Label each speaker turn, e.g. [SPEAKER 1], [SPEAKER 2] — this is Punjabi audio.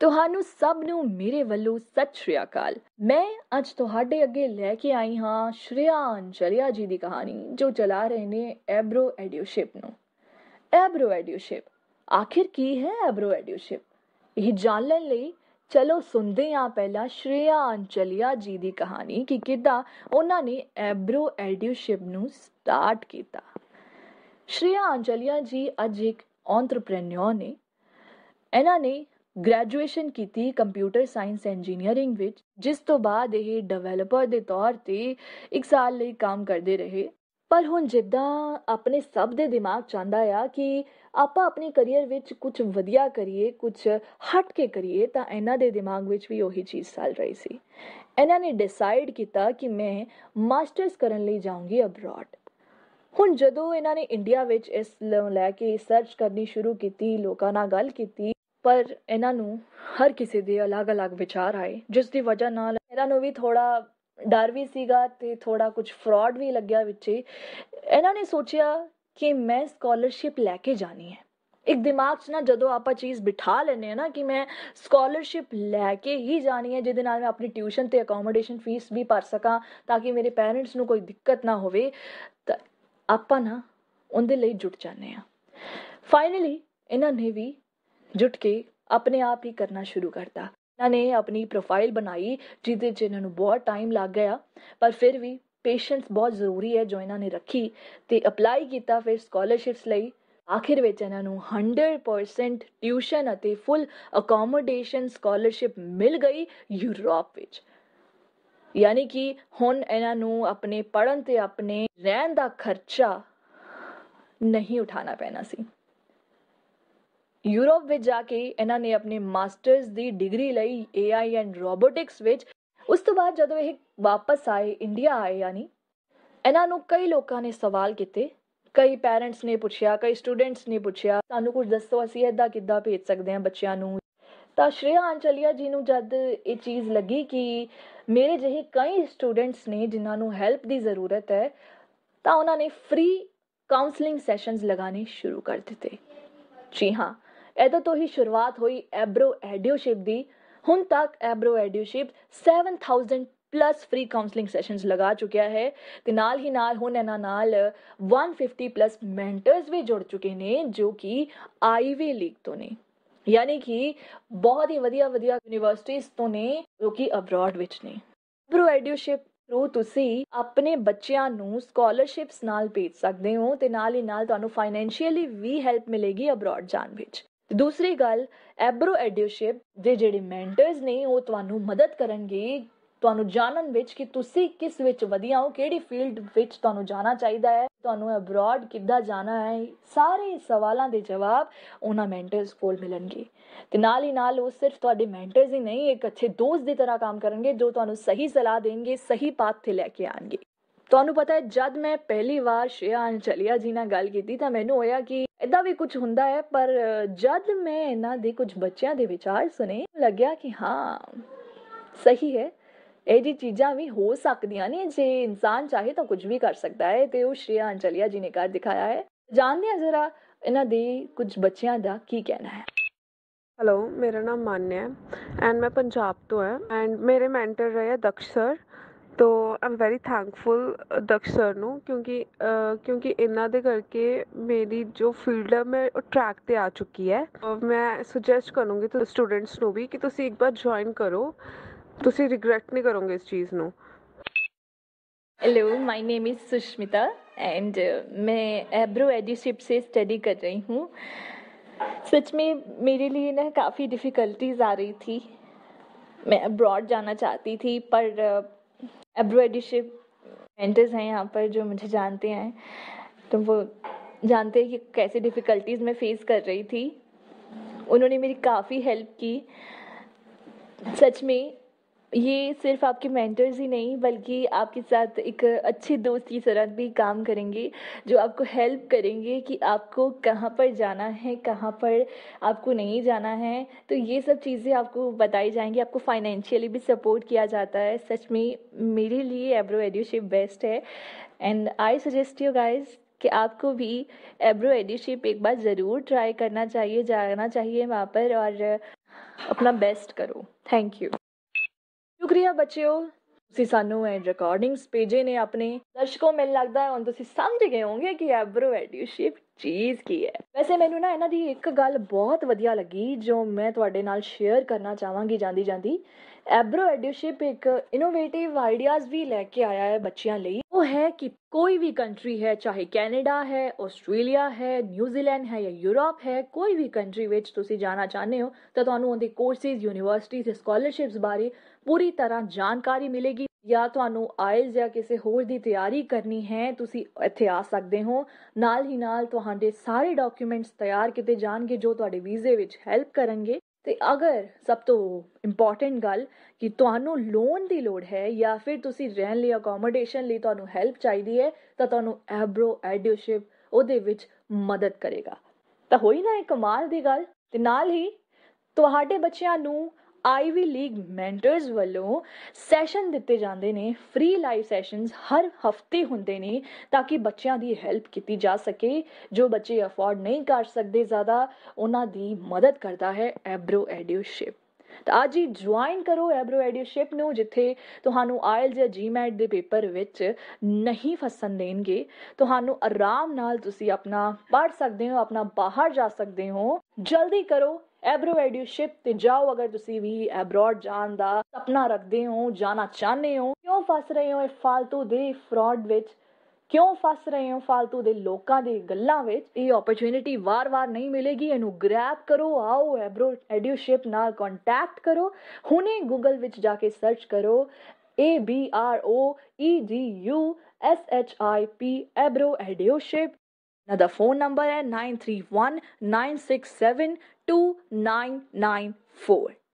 [SPEAKER 1] ਤੁਹਾਨੂੰ ਸਭ ਨੂੰ ਮੇਰੇ ਵੱਲੋਂ ਸਤਿ ਸ਼੍ਰੀ ਅਕਾਲ ਮੈਂ ਅੱਜ ਤੁਹਾਡੇ ਅੱਗੇ ਲੈ ਕੇ ਆਈ ਹਾਂ ਸ਼੍ਰੇਆ ਅੰਜਲਿਆ ਜੀ ਦੀ ਕਹਾਣੀ ਜੋ ਚਲਾ ਰਹੇ ਨੇ ਐਬਰੋ ਐਡੀਓਸ਼ਿਪ ਨੂੰ ਐਬਰੋ ਐਡੀਓਸ਼ਿਪ ਆਖਿਰ ਕੀ ਹੈ ਐਬਰੋ ਐਡੀਓਸ਼ਿਪ ਇਹ ਜਾਣ ਲੈਣ ਲਈ ਚਲੋ ਸੁਣਦੇ ਹਾਂ ਪਹਿਲਾਂ ਸ਼੍ਰੇਆ ਅੰਜਲਿਆ ਜੀ ਦੀ ਕਹਾਣੀ ਕਿ ਕਿੱਦਾਂ ਉਹਨਾਂ ਨੇ ਐਬਰੋ ਐਡੀਓਸ਼ਿਪ ਨੂੰ ਸਟਾਰਟ ਕੀਤਾ ਸ਼੍ਰੇਆ ਅੰਜਲਿਆ ਜੀ ਅੱਜ ਇੱਕ ਐਂਟਰਪ੍ਰੈਨਿਓਰ ਨੇ ਇਹਨਾਂ ਨੇ ਗ੍ਰੈਜੂਏਸ਼ਨ ਕੀਤੀ ਕੰਪਿਊਟਰ ਸਾਇੰਸ ਇੰਜੀਨੀਅਰਿੰਗ ਵਿੱਚ ਜਿਸ ਤੋਂ ਬਾਅਦ ਇਹ ਡਿਵੈਲਪਰ ਦੇ ਤੌਰ ਤੇ ਇੱਕ ਸਾਲ ਲਈ ਕੰਮ ਕਰਦੇ ਰਹੇ ਪਰ ਹੁਣ ਜਿੱਦਾਂ ਆਪਣੇ ਸਭ ਦੇ ਦਿਮਾਗ ਚਾਹੁੰਦਾ ਆ ਕਿ ਆਪਾਂ ਆਪਣੇ ਕੈਰੀਅਰ ਵਿੱਚ ਕੁਝ ਵਧੀਆ ਕਰੀਏ ਕੁਝ ਹਟ ਕੇ ਕਰੀਏ ਤਾਂ ਇਹਨਾਂ ਦੇ ਦਿਮਾਗ ਵਿੱਚ ਵੀ ਉਹੀ ਚੀਜ਼ ਚੱਲ ਰਹੀ ਸੀ ਇਹਨਾਂ ਨੇ ਡਿਸਾਈਡ ਕੀਤਾ ਕਿ ਮੈਂ ਮਾਸਟਰਸ ਕਰਨ ਲਈ ਜਾਊਂਗੀ ਅਬਰਾਡ ਹੁਣ ਜਦੋਂ ਇਹਨਾਂ ਨੇ ਇੰਡੀਆ ਵਿੱਚ ਇਸ ਲੈ ਕੇ ਸਰਚ ਕਰਨੀ ਸ਼ੁਰੂ ਕੀਤੀ ਲੋਕਾਂ ਨਾਲ ਗੱਲ ਕੀਤੀ ਪਰ ਇਹਨਾਂ ਨੂੰ ਹਰ ਕਿਸੇ ਦੇ ਅਲੱਗ ਅਲੱਗ ਵਿਚਾਰ ਆਏ ਜਿਸ ਦੀ ਵਜ੍ਹਾ ਨਾਲ ਇਹਨਾਂ ਨੂੰ ਵੀ ਥੋੜਾ ਡਰ ਵੀ ਸੀਗਾ ਤੇ ਥੋੜਾ ਕੁਝ ਫਰਾਡ ਵੀ ਲੱਗਿਆ ਵਿੱਚ ਇਹਨਾਂ ਨੇ ਸੋਚਿਆ ਕਿ ਮੈਂ ਸਕਾਲਰਸ਼ਿਪ ਲੈ ਕੇ ਜਾਣੀ ਹੈ ਇੱਕ ਦਿਮਾਗ 'ਚ ਨਾ ਜਦੋਂ ਆਪਾਂ ਚੀਜ਼ ਬਿਠਾ ਲੈਨੇ ਆ ਨਾ ਕਿ ਮੈਂ ਸਕਾਲਰਸ਼ਿਪ ਲੈ ਕੇ ਹੀ ਜਾਣੀ ਹੈ ਜਿਹਦੇ ਨਾਲ ਮੈਂ ਆਪਣੀ ਟਿਊਸ਼ਨ ਤੇ ਅਕੋਮੋਡੇਸ਼ਨ ਫੀਸ ਵੀ ਭਰ ਸਕਾਂ ਤਾਂ ਕਿ ਮੇਰੇ ਪੇਰੈਂਟਸ ਨੂੰ ਕੋਈ ਦਿੱਕਤ ਨਾ ਹੋਵੇ ਤਾਂ ਆਪਾਂ ਨਾ ਉਹਦੇ ਲਈ ਜੁਟ ਜਾਂਦੇ ਆ ਫਾਈਨਲੀ ਇਹਨਾਂ ਨੇ ਵੀ ਜੁਟ ਕੇ ਆਪਣੇ ਆਪ ਹੀ ਕਰਨਾ ਸ਼ੁਰੂ ਕਰਤਾ ਇਹਨਾਂ ਨੇ ਆਪਣੀ ਪ੍ਰੋਫਾਈਲ ਬਣਾਈ ਜਿਹਦੇ 'ਚ ਨੂੰ ਬਹੁਤ ਟਾਈਮ ਲੱਗ ਗਿਆ ਪਰ ਫਿਰ ਵੀ ਪੇਸ਼ੈਂਸ ਬਹੁਤ ਜ਼ਰੂਰੀ ਹੈ ਜੋ ਇਹਨਾਂ ਨੇ ਰੱਖੀ ਤੇ ਅਪਲਾਈ ਕੀਤਾ ਫਿਰ ਸਕਾਲਰਸ਼ਿਪਸ ਲਈ ਆਖਿਰ ਵਿੱਚ ਇਹਨਾਂ ਨੂੰ 100% ਟਿਊਸ਼ਨ ਅਤੇ ਫੁੱਲ ਅਕੋਮੋਡੇਸ਼ਨ ਸਕਾਲਰਸ਼ਿਪ ਮਿਲ ਗਈ ਯੂਰਪ ਵਿੱਚ ਯਾਨੀ ਕਿ ਹੁਣ ਇਹਨਾਂ ਨੂੰ ਆਪਣੇ ਪੜਨ ਤੇ ਆਪਣੇ ਰਹਿਣ ਦਾ ਖਰਚਾ ਨਹੀਂ ਉਠਾਣਾ ਪੈਣਾ ਸੀ ਯੂਰਪ ਵਿੱਚ ਜਾ ਕੇ ਇਹਨਾਂ ਨੇ ਆਪਣੇ ਮਾਸਟਰਸ ਦੀ ਡਿਗਰੀ ਲਈ AI ਐਂਡ ਰੋਬੋਟਿਕਸ ਵਿੱਚ ਉਸ ਤੋਂ ਬਾਅਦ ਜਦੋਂ ਇਹ ਵਾਪਸ ਆਏ ਇੰਡੀਆ ਆਏ ਯਾਨੀ ਇਹਨਾਂ ਨੂੰ ਕਈ ਲੋਕਾਂ ਨੇ ਸਵਾਲ ਕੀਤੇ ਕਈ ਪੈਰੈਂਟਸ ਨੇ ਪੁੱਛਿਆ ਕਈ ਸਟੂਡੈਂਟਸ ਨੇ ਪੁੱਛਿਆ ਸਾਨੂੰ ਕੁਝ ਦੱਸੋ ਅਸੀਂ ਇਦਾਂ ਕਿੱਦਾਂ ਭੇਜ ਸਕਦੇ ਹਾਂ ਬੱਚਿਆਂ ਨੂੰ ਤਾਂ ਸ਼੍ਰੇਆ ਆਂਚਲੀਆ ਜੀ ਨੂੰ ਜਦ ਇਹ ਚੀਜ਼ ਲੱਗੀ ਕਿ ਮੇਰੇ ਜਿਹੇ ਕਈ ਸਟੂਡੈਂਟਸ ਨੇ ਜਿਨ੍ਹਾਂ ਨੂੰ ਹੈਲਪ ਦੀ ਜ਼ਰੂਰਤ ਹੈ ਤਾਂ ਉਹਨਾਂ ਨੇ ਫ੍ਰੀ ਕਾਉਂਸਲਿੰਗ ਸੈਸ਼ਨਸ ਲਗਾਣੇ ਸ਼ੁਰੂ ਕਰ ਦਿੱਤੇ ਜੀ ਹਾਂ ਇਦਾਂ ਤੋਂ ਹੀ ਸ਼ੁਰੂਆਤ ਹੋਈ ਐਬਰੋ ਐਡੀਓਸ਼ਿਪ ਦੀ ਹੁਣ ਤੱਕ ਐਬਰੋ ਐਡੀਓਸ਼ਿਪ 7000 ਪਲੱਸ ਫ੍ਰੀ ਕਾਉਂਸਲਿੰਗ ਸੈਸ਼ਨਸ ਲਗਾ ਚੁੱਕਿਆ ਹੈ ਤੇ ਨਾਲ ਹੀ ਨਾਲ ਹੁਣ ਇਹਨਾਂ ਨਾਲ 150 ਪਲੱਸ ਮੈਂਟਰਸ ਵੀ ਜੁੜ ਚੁਕੇ ਨੇ ਜੋ ਕਿ ਆਈਵੀ ਲੀਗ ਤੋਂ ਨੇ ਯਾਨੀ ਕਿ ਬਹੁਤ ਹੀ ਵਧੀਆ ਵਧੀਆ ਯੂਨੀਵਰਸਿਟੀਆਂ ਤੋਂ ਨੇ ਜੋ ਕਿ ਅਬਰਾਡ ਵਿੱਚ ਨੇ ਐਬਰੋ ਐਡੀਓਸ਼ਿਪ ਥਰੂ ਤੁਸੀਂ ਆਪਣੇ ਬੱਚਿਆਂ ਨੂੰ ਸਕਾਲਰਸ਼ਿਪਸ ਨਾਲ ਭੇਜ ਸਕਦੇ ਹੋ ਤੇ ਨਾਲ ਹੀ ਨਾਲ ਤੁਹਾਨੂੰ ਫਾਈਨੈਂਸ਼ੀਅਲੀ ਵੀ ਹੈਲਪ ਮਿਲੇਗੀ ਅਬਰਾਡ ਜਾਣ ਵਿੱਚ ਦੂਸਰੀ ਗੱਲ ਐਬਰੋ ਐਡਿਓਸ਼ਿਪ ਦੇ ਜਿਹੜੇ ਮੈਂਟਰਸ ਨੇ ਉਹ ਤੁਹਾਨੂੰ ਮਦਦ ਕਰਨਗੇ ਤੁਹਾਨੂੰ ਜਾਣਨ ਵਿੱਚ ਕਿ ਤੁਸੀਂ ਕਿਸ ਵਿੱਚ ਵਧੀਆ ਹੋ ਕਿਹੜੀ ਫੀਲਡ ਵਿੱਚ ਤੁਹਾਨੂੰ ਜਾਣਾ ਚਾਹੀਦਾ ਹੈ ਤੁਹਾਨੂੰ ਅਬਰਾਡ ਕਿੱਦਾਂ ਜਾਣਾ ਹੈ ਸਾਰੇ ਸਵਾਲਾਂ ਦੇ ਜਵਾਬ ਉਹਨਾਂ ਮੈਂਟਰਸ ਕੋਲ ਮਿਲਣਗੇ ਤੇ ਨਾਲ ਹੀ ਨਾਲ ਉਹ ਸਿਰਫ ਤੁਹਾਡੇ ਮੈਂਟਰਸ ਹੀ ਨਹੀਂ ਇੱਕ ਅੱਛੇ ਦੋਸਤ ਦੀ ਤਰ੍ਹਾਂ ਕੰਮ ਕਰਨਗੇ ਜੋ ਤੁਹਾਨੂੰ ਸਹੀ ਸਲਾਹ ਦੇਣਗੇ ਸਹੀ ਪਾਥ ਤੇ ਲੈ ਕੇ ਆਣਗੇ ਤੁਹਾਨੂੰ ਪਤਾ ਹੈ ਜਦ ਮੈਂ ਪਹਿਲੀ ਵਾਰ ਸ਼ਿਆਨ ਚਲਿਆ ਜੀ ਨਾਲ ਗੱਲ ਕੀਤੀ ਤਾਂ ਮੈਨੂੰ ਹੋਇਆ ਕਿ ਇਦਾਂ ਵੀ ਕੁਝ ਹੁੰਦਾ ਹੈ ਪਰ ਜਦ ਮੈਂ ਇਹਨਾਂ ਦੇ ਕੁਝ ਬੱਚਿਆਂ ਦੇ ਵਿਚਾਰ ਸੁਨੇ ਲੱਗਿਆ ਕਿ ਹਾਂ ਸਹੀ ਹੈ ਇਹ ਜੀ ਚੀਜ਼ਾਂ ਵੀ ਹੋ ਸਕਦੀਆਂ ਨੇ ਜੇ ਇਨਸਾਨ ਚਾਹੇ ਤਾਂ ਕੁਝ ਵੀ ਕਰ ਸਕਦਾ ਹੈ ਤੇ ਉਹ ਸ਼੍ਰੀ ਅੰਜਲੀਆ ਜੀ ਨੇ ਕਰ ਦਿਖਾਇਆ ਹੈ ਜਾਣਦੇ ਆ ਜ਼ਰਾ ਇਹਨਾਂ ਦੇ ਕੁਝ ਬੱਚਿਆਂ ਦਾ ਕੀ ਕਹਿਣਾ ਹੈ ਹੈਲੋ ਮੇਰਾ ਨਾਮ ਮਾਨਿਆ ਐਂਡ ਮੈਂ ਪੰਜਾਬ ਤੋਂ ਹਾਂ ਐਂਡ ਮੇਰੇ ਮੈਂਟਰ ਰਹੇ ਦਕਸ਼ ਸਰ तो I am very thankful Daksh sir न क्योंकि uh, क्योंकि इन्ना करके मेरी जो फील्ड है मैं ट्रैक पर आ चुकी है मैं सुजेस्ट करूँगी तो स्टूडेंट्स नू भी कि तुसी एक बार ज्वाइन करो तुसी रिग्रैट नहीं करोगे इस चीज़ नू hello my name is Sushmita and मैं एब्रो एडिशिप से स्टडी कर रही हूँ सच में मेरे लिए ना काफ़ी डिफ़िकल्टीज आ रही थी मैं अब्रॉड जाना चाहती थी पर uh, एब्रोडिशिप पेंटर्स हैं यहाँ पर जो मुझे जानते हैं तो वो जानते हैं कि कैसे डिफ़िकल्टीज़ मैं फ़ेस कर रही थी उन्होंने मेरी काफ़ी हेल्प की सच में ये सिर्फ आपके मेंटर्स ही नहीं बल्कि आपके साथ एक अच्छे दोस्त की तरह भी काम करेंगे जो आपको हेल्प करेंगे कि आपको कहाँ पर जाना है कहाँ पर आपको नहीं जाना है तो ये सब चीज़ें आपको बताई जाएंगी आपको फाइनेंशियली भी सपोर्ट किया जाता है सच में मेरे लिए एब्रो एडियोशिप बेस्ट है and I suggest you guys कि आपको भी एब्रो एडियोशिप एक बार ज़रूर ट्राई करना चाहिए जाना चाहिए वहाँ पर और अपना बेस्ट करो थैंक यू ਸ਼ੁਕਰੀਆ ਬੱਚਿਓ ਤੁਸੀਂ ਸਾਨੂੰ ਐਂਡ ਰਿਕਾਰਡਿੰਗਸ ਭੇਜੇ ਨੇ ਆਪਣੇ ਦਰਸ਼ਕੋ ਮੈਨੂੰ ਲੱਗਦਾ ਹੈ ਹੁਣ ਤੁਸੀਂ ਸਮਝ ਗਏ ਹੋਵੋਗੇ ਕਿ ਐਬਰੋ ਐਡਿਊਸ਼ਿਪ ਚੀਜ਼ ਕੀ ਹੈ ਵੈਸੇ ਮੈਨੂੰ ਨਾ ਇਹਨਾਂ ਦੀ ਇੱਕ ਗੱਲ ਬਹੁਤ ਵਧੀਆ ਲੱਗੀ ਜੋ ਮੈਂ ਤੁਹਾਡੇ ਨਾਲ ਸ਼ੇਅਰ ਕਰਨਾ ਚਾਹਾਂਗੀ ਜਾਂਦੀ ਜਾਂਦੀ ਐਬਰੋ ਐਡਿਊਸ਼ਿਪ ਇੱਕ ਇਨੋਵੇਟਿਵ ਆਈਡੀਆਜ਼ ਵੀ ਲੈ ਕੇ ਆਇਆ ਹੈ ਬੱਚਿਆਂ ਲਈ ਉਹ ਹੈ ਕਿ ਕੋਈ ਵੀ ਕੰਟਰੀ ਹੈ ਚਾਹੇ ਕੈਨੇਡਾ ਹੈ ਆਸਟ੍ਰੇਲੀਆ ਹੈ ਨਿਊਜ਼ੀਲੈਂਡ ਹੈ ਜਾਂ ਯੂਰਪ ਹੈ ਕੋਈ ਵੀ ਕੰਟਰੀ ਵਿੱਚ ਤੁਸੀਂ ਜਾਣਾ ਚਾਹੁੰਦੇ ਹੋ ਤਾਂ ਤੁਹਾਨੂੰ ਉਹਦੇ ਕੋਰਸਿਸ ਯੂਨੀਵਰਸਿਟੀਜ਼ ਤੇ ਸਕਾਲਰਸ਼ਿਪਸ ਬਾਰੇ ਪੂਰੀ ਤਰ੍ਹਾਂ ਜਾਣਕਾਰੀ ਮਿਲੇਗੀ ਜਾਂ ਤੁਹਾਨੂੰ ਆਇਲਸ ਜਾਂ ਕਿਸੇ ਹੋਰ ਦੀ ਤਿਆਰੀ ਕਰਨੀ ਹੈ ਤੁਸੀਂ ਇੱਥੇ ਆ ਸਕਦੇ ਹੋ ਨਾਲ ਹੀ ਨਾਲ ਤੁਹਾਡੇ ਸਾਰੇ ਡਾਕੂਮੈਂਟਸ ਤਿਆਰ ਕੀਤੇ ਜਾਣਗੇ ਜੋ ਤੁਹਾਡੇ ਵੀਜ਼ੇ ਵਿੱਚ ਹੈਲਪ ਕਰਨਗੇ ਤੇ ਅਗਰ ਸਭ ਤੋਂ ਇੰਪੋਰਟੈਂਟ ਗੱਲ ਕਿ ਤੁਹਾਨੂੰ ਲੋਨ ਦੀ ਲੋੜ ਹੈ ਜਾਂ ਫਿਰ ਤੁਸੀਂ ਰਹਿਣ ਲਈ ਅਕੋਮੋਡੇਸ਼ਨ ਲਈ ਤੁਹਾਨੂੰ ਹੈਲਪ ਚਾਹੀਦੀ ਹੈ ਤਾਂ ਤੁਹਾਨੂੰ ਐਬਰੋ ਐਡਿਓਸ਼ਿਪ ਉਹਦੇ ਵਿੱਚ ਮਦਦ ਕਰੇਗਾ ਤਾਂ ਹੋਈ ਨਾ ਇੱਕ ਕਮਾਲ ਦੀ ਗੱਲ ਤੇ ਨਾਲ ਹੀ ਤੁਹਾਡੇ ਬੱਚਿਆਂ ਨੂੰ ਆਈਵੀ ਲੀਗ ਮੈਂਟਰਸ ਵੱਲੋਂ ਸੈਸ਼ਨ ਦਿੱਤੇ ਜਾਂਦੇ ਨੇ ਫ੍ਰੀ ਲਾਈਵ ਸੈਸ਼ਨਸ ਹਰ ਹਫਤੇ ਹੁੰਦੇ ਨੇ ਤਾਂ ਕਿ ਬੱਚਿਆਂ ਦੀ ਹੈਲਪ ਕੀਤੀ ਜਾ ਸਕੇ ਜੋ ਬੱਚੇ ਅਫੋਰਡ ਨਹੀਂ ਕਰ ਸਕਦੇ ਜ਼ਿਆਦਾ ਉਹਨਾਂ ਦੀ ਮਦਦ ਕਰਦਾ ਹੈ ਐਬਰੋ ਐਡੀਓਸ਼ਿਪ ਤਾਂ ਅੱਜ ਹੀ ਜੁਆਇਨ ਕਰੋ ਐਬਰੋ ਐਡੀਓਸ਼ਿਪ ਨੂੰ ਜਿੱਥੇ ਤੁਹਾਨੂੰ ਆਇਲ ਜਾਂ ਜੀਮੈਟ ਦੇ ਪੇਪਰ ਵਿੱਚ ਨਹੀਂ ਫਸਣ ਦੇਣਗੇ ਤੁਹਾਨੂੰ ਆਰਾਮ ਨਾਲ ਤੁਸੀਂ ਆਪਣਾ ਪੜ੍ਹ ਸਕਦੇ ਹੋ ਆਪਣਾ ਬਾਹਰ ਜਾ ਸਕਦੇ ਹੋ ਜਲਦੀ ਕਰੋ ਐਬਰੋਐਡੀਸ਼ਿਪ ਤੇ ਜਾਓ ਅਗਰ ਤੁਸੀਂ ਵੀ ਐਬਰੋਡ ਜਾਣ ਦਾ ਸੁਪਨਾ ਰੱਖਦੇ ਹੋ ਜਾਣਾ ਚਾਹੁੰਦੇ ਹੋ ਕਿਉਂ ਫਸ ਰਹੇ ਹੋ ਇਹ ਫਾਲਤੂ ਦੇ ਫਰਾਡ ਵਿੱਚ ਕਿਉਂ ਫਸ ਰਹੇ ਹੋ ਫਾਲਤੂ ਦੇ ਲੋਕਾਂ ਦੀ ਗੱਲਾਂ ਵਿੱਚ ਇਹ ਓਪਰਚ्युनिटी ਵਾਰ-ਵਾਰ ਨਹੀਂ ਮਿਲੇਗੀ ਇਹਨੂੰ ਗ੍ਰੈਬ ਕਰੋ ਆਓ ਐਬਰੋ ਐਡਿਊਸ਼ਿਪ ਨਾਲ ਕੰਟੈਕਟ ਕਰੋ ਹੁਣੇ ਗੂਗਲ ਵਿੱਚ ਜਾ ਕੇ ਸਰਚ ਕਰੋ A B R O E D U S H I P ਐਬਰੋ ਨਾ ਦਾ ਫੋਨ ਨੰਬਰ ਹੈ 931967 2994.